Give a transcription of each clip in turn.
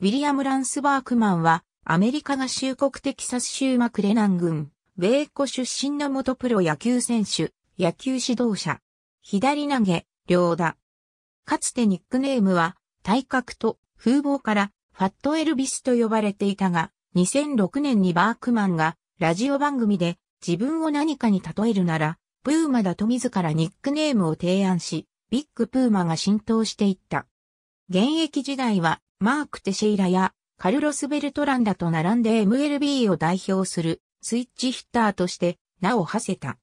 ウィリアム・ランスバークマンは、アメリカ合衆国テキサス州マクレナン郡、ウェイコ出身の元プロ野球選手、野球指導者、左投げ、両打。かつてニックネームは、体格と風貌から、ファットエルビスと呼ばれていたが、2006年にバークマンが、ラジオ番組で、自分を何かに例えるなら、プーマだと自らニックネームを提案し、ビッグプーマが浸透していった。現役時代はマーク・テシェイラやカルロス・ベルトランダと並んで MLB を代表するスイッチヒッターとして名を馳せた。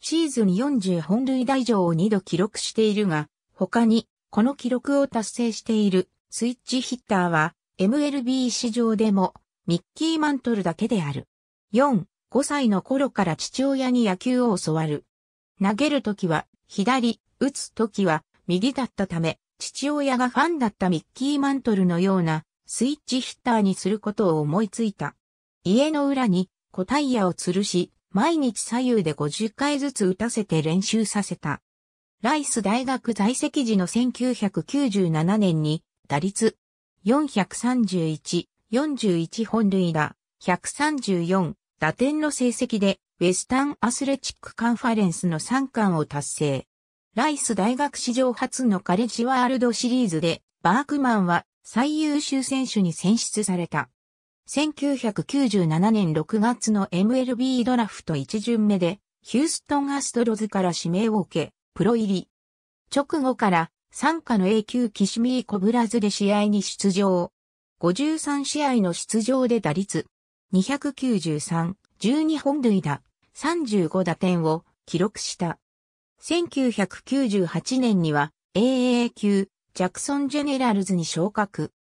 シーズン40本塁打以上を2度記録しているが、他にこの記録を達成しているスイッチヒッターは MLB 史上でもミッキー・マントルだけである。4、5歳の頃から父親に野球を教わる。投げるときは左、打つときは右だったため、父親がファンだったミッキー・マントルのようなスイッチヒッターにすることを思いついた。家の裏に小タイヤを吊るし、毎日左右で50回ずつ打たせて練習させた。ライス大学在籍時の1997年に打率431、41本塁打、134打点の成績でウェスタンアスレチックカンファレンスの3冠を達成。ライス大学史上初のカレッジワールドシリーズで、バークマンは最優秀選手に選出された。1997年6月の MLB ドラフト1巡目で、ヒューストンアストロズから指名を受け、プロ入り。直後から、参加の永久キシミーコブラズで試合に出場。53試合の出場で打率。293、12本塁打、35打点を記録した。1998年には a a 級ジャクソンジェネラルズに昇格。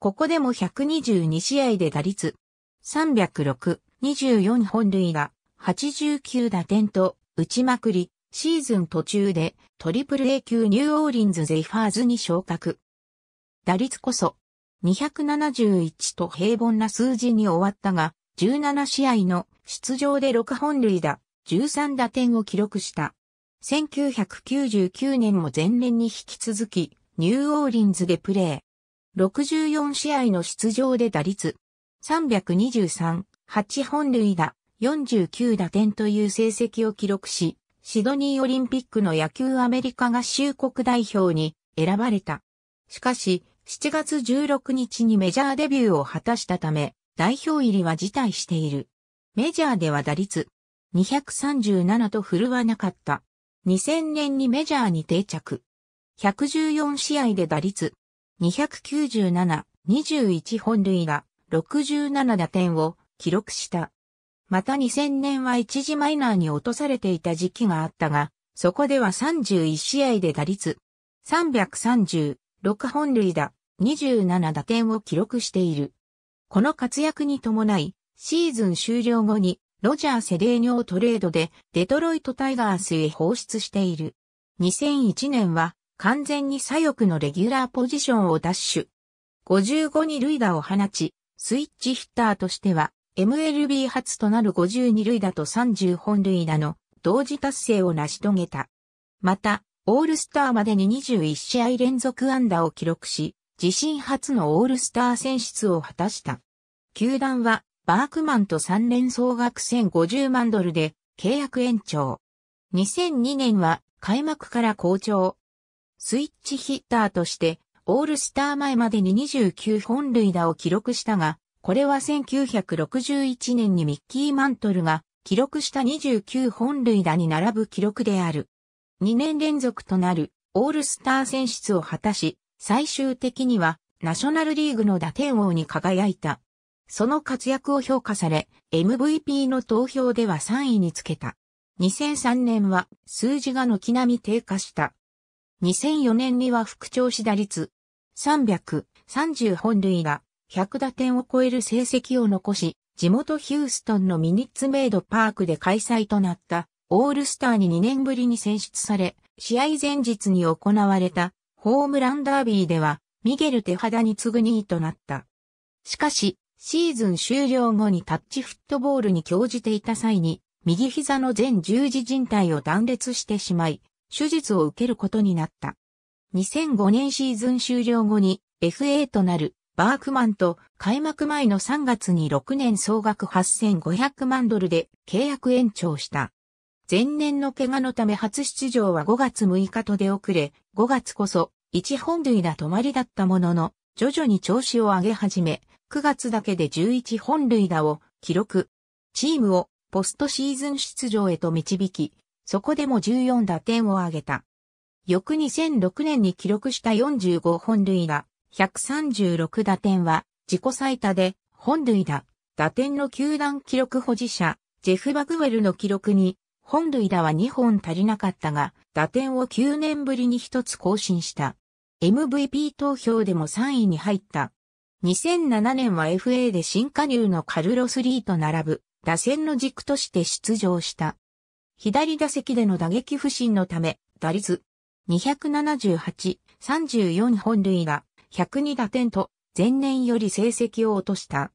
ここでも122試合で打率306、24本塁が89打点と打ちまくり、シーズン途中でトリプル A 級ニューオーリンズゼイファーズに昇格。打率こそ271と平凡な数字に終わったが、17試合の出場で6本塁打、13打点を記録した。1999年も前年に引き続き、ニューオーリンズでプレー。64試合の出場で打率323、8本塁打、49打点という成績を記録し、シドニーオリンピックの野球アメリカ合衆国代表に選ばれた。しかし、7月16日にメジャーデビューを果たしたため、代表入りは辞退している。メジャーでは打率237と振るわなかった。2000年にメジャーに定着。114試合で打率297、21本塁打、67打点を記録した。また2000年は一時マイナーに落とされていた時期があったが、そこでは31試合で打率336本塁打、27打点を記録している。この活躍に伴い、シーズン終了後にロジャー・セデーニョートレードでデトロイト・タイガースへ放出している。2001年は完全に左翼のレギュラーポジションを奪取。55に塁打を放ち、スイッチヒッターとしては MLB 初となる52塁打と30本塁打の同時達成を成し遂げた。また、オールスターまでに21試合連続安打を記録し、自身初のオールスター選出を果たした。球団はバークマンと3年総額1050万ドルで契約延長。2002年は開幕から好調。スイッチヒッターとしてオールスター前までに29本塁打を記録したが、これは1961年にミッキー・マントルが記録した29本塁打に並ぶ記録である。2年連続となるオールスター選出を果たし、最終的にはナショナルリーグの打点王に輝いた。その活躍を評価され、MVP の投票では3位につけた。2003年は数字が軒並み低下した。2004年には副調子打率330本塁が100打点を超える成績を残し、地元ヒューストンのミニッツメイドパークで開催となったオールスターに2年ぶりに選出され、試合前日に行われたホームランダービーではミゲル手肌に次ぐ2位となった。しかし、シーズン終了後にタッチフットボールに興じていた際に、右膝の全十字靭帯を断裂してしまい、手術を受けることになった。2005年シーズン終了後に FA となるバークマンと開幕前の3月に6年総額8500万ドルで契約延長した。前年の怪我のため初出場は5月6日と出遅れ、5月こそ一本塁打止まりだったものの、徐々に調子を上げ始め、9月だけで11本塁打を記録。チームをポストシーズン出場へと導き、そこでも14打点を挙げた。翌2006年に記録した45本塁打、136打点は自己最多で本塁打、打点の球団記録保持者、ジェフ・バグウェルの記録に本塁打は2本足りなかったが、打点を9年ぶりに1つ更新した。MVP 投票でも3位に入った。2007年は FA で新加入のカルロス・リーと並ぶ打線の軸として出場した。左打席での打撃不振のため、打率278、34本塁打、102打点と前年より成績を落とした。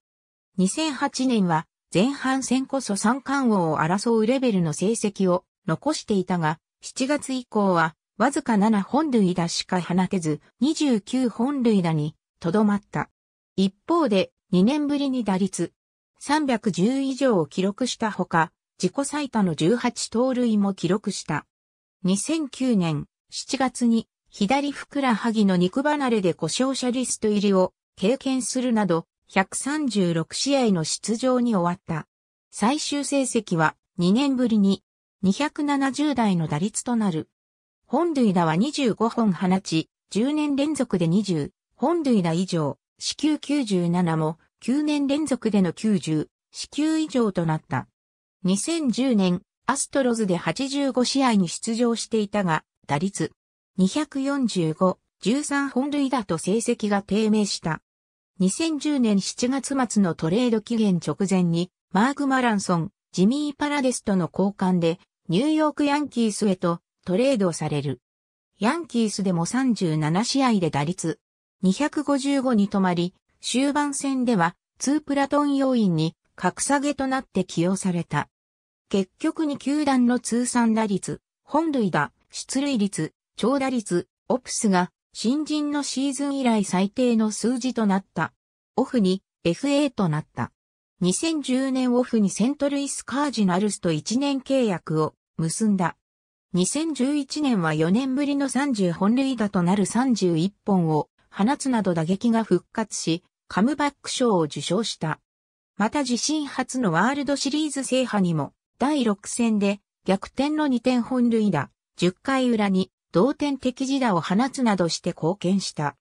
2008年は前半戦こそ三冠王を争うレベルの成績を残していたが、7月以降はわずか7本塁打しか放てず29本塁打にとどまった。一方で、2年ぶりに打率310以上を記録したほか、自己最多の18盗塁も記録した。2009年7月に左ふくらはぎの肉離れで故障者リスト入りを経験するなど、136試合の出場に終わった。最終成績は2年ぶりに270台の打率となる。本塁打は25本放ち、10年連続で20、本塁打以上、支給97も9年連続での90、支給以上となった。2010年、アストロズで85試合に出場していたが、打率245、13本塁打と成績が低迷した。2010年7月末のトレード期限直前に、マーク・マランソン、ジミー・パラデスとの交換で、ニューヨーク・ヤンキースへとトレードされる。ヤンキースでも37試合で打率255に止まり、終盤戦では2プラトン要員に格下げとなって起用された。結局に球団の通算打率、本塁打、出塁率、長打率、オプスが新人のシーズン以来最低の数字となった。オフに FA となった。2010年オフにセントルイスカージナルスと1年契約を結んだ。2011年は4年ぶりの30本塁打となる31本を放つなど打撃が復活し、カムバック賞を受賞した。また自身初のワールドシリーズ制覇にも、第6戦で逆転の2点本塁打、10回裏に同点的自打を放つなどして貢献した。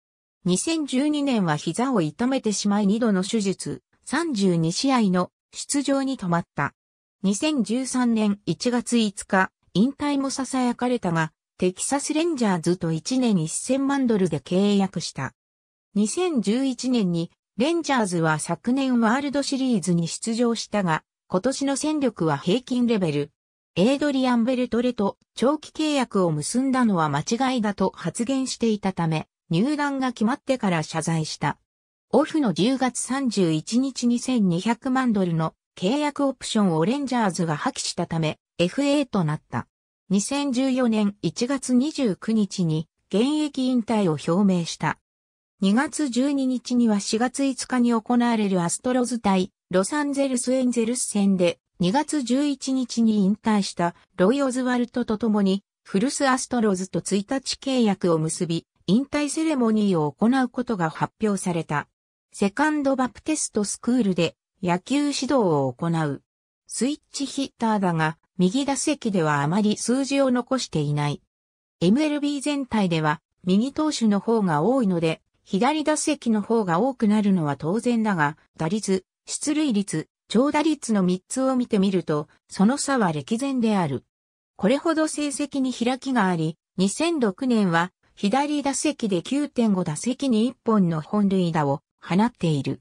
2012年は膝を痛めてしまい2度の手術、32試合の出場に止まった。2013年1月5日、引退も囁かれたが、テキサスレンジャーズと1年1000万ドルで契約した。2011年にレンジャーズは昨年ワールドシリーズに出場したが、今年の戦力は平均レベル。エイドリアン・ベルトレと長期契約を結んだのは間違いだと発言していたため、入団が決まってから謝罪した。オフの10月31日2200万ドルの契約オプションをレンジャーズが破棄したため、FA となった。2014年1月29日に現役引退を表明した。2月12日には4月5日に行われるアストロズ対ロサンゼルスエンゼルス戦で2月11日に引退したロイ・オズワルトと共にフルスアストロズと1日契約を結び引退セレモニーを行うことが発表された。セカンドバプテストスクールで野球指導を行う。スイッチヒッターだが右打席ではあまり数字を残していない。MLB 全体では右投手の方が多いので、左打席の方が多くなるのは当然だが、打率、出塁率、長打率の3つを見てみると、その差は歴然である。これほど成績に開きがあり、2006年は左打席で9.5打席に1本の本塁打を放っている。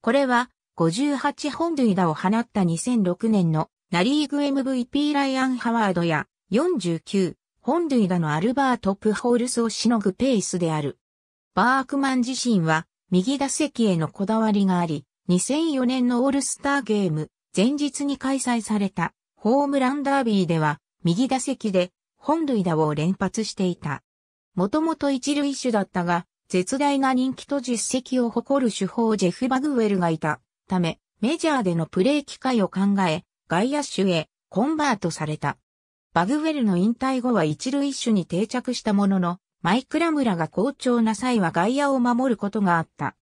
これは58本塁打を放った2006年のナリーグ MVP ライアン・ハワードや49、本塁打のアルバート・プホールスをしのぐペースである。バークマン自身は右打席へのこだわりがあり、2004年のオールスターゲーム前日に開催されたホームランダービーでは右打席で本塁打を連発していた。もともと一塁手だったが、絶大な人気と実績を誇る主砲ジェフ・バグウェルがいたため、メジャーでのプレー機会を考え、外野手へコンバートされた。バグウェルの引退後は一塁手に定着したものの、マイク・ラムラが好調な際は外野を守ることがあった。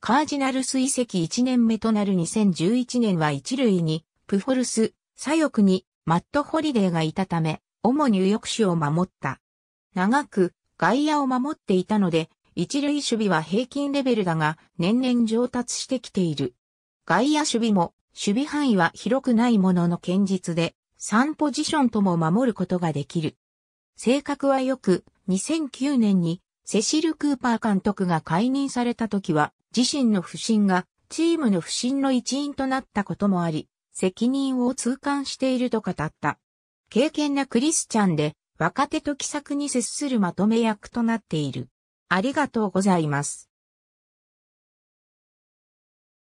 カージナルス移籍1年目となる2011年は一塁に、プフォルス、左翼に、マット・ホリデーがいたため、主に右翼手を守った。長く、外野を守っていたので、一塁守備は平均レベルだが、年々上達してきている。外野守備も守備範囲は広くないものの堅実で、3ポジションとも守ることができる。性格は良く、2009年にセシル・クーパー監督が解任された時は、自身の不信がチームの不信の一因となったこともあり、責任を痛感していると語った。敬虔なクリスチャンで、若手と気さくに接するまとめ役となっている。ありがとうございます。